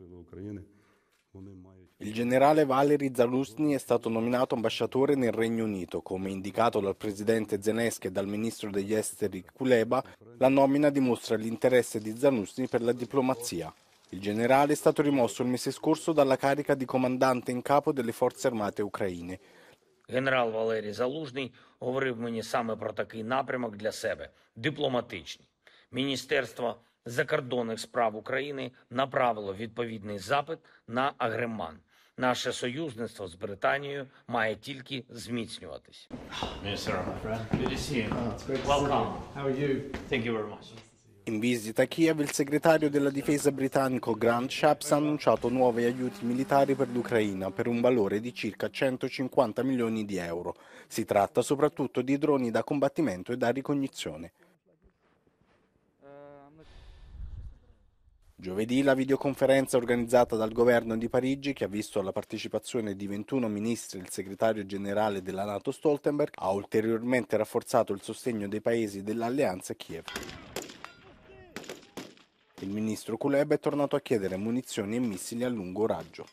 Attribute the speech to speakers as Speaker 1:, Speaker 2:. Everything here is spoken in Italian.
Speaker 1: Сили України. Il generale Valery Zaluzny è stato nominato ambasciatore nel Regno Unito. Come indicato dal presidente Zelensky e dal ministro degli esteri Kuleba, la nomina dimostra l'interesse di Zaluzny per la diplomazia. Il generale è stato rimosso il mese scorso dalla carica di comandante in capo delle forze armate ucraine.
Speaker 2: Генерал Валерій Залужний говорив мені саме про такий напрямок для себе дипломатичний. Міністерство закордонних справ України направило відповідний запит на Агреман. Наше союзництво з Британією має тільки зміцнюватись. Oh,
Speaker 1: In visita a Kiev il segretario della difesa britannico Grant Shapps ha annunciato nuovi aiuti militari per l'Ucraina per un valore di circa 150 milioni di euro. Si tratta soprattutto di droni da combattimento e da ricognizione. Giovedì la videoconferenza organizzata dal governo di Parigi, che ha visto la partecipazione di 21 ministri e il segretario generale della Nato Stoltenberg, ha ulteriormente rafforzato il sostegno dei paesi dell'alleanza Kiev. Il ministro Kuleb è tornato a chiedere munizioni e missili a lungo raggio.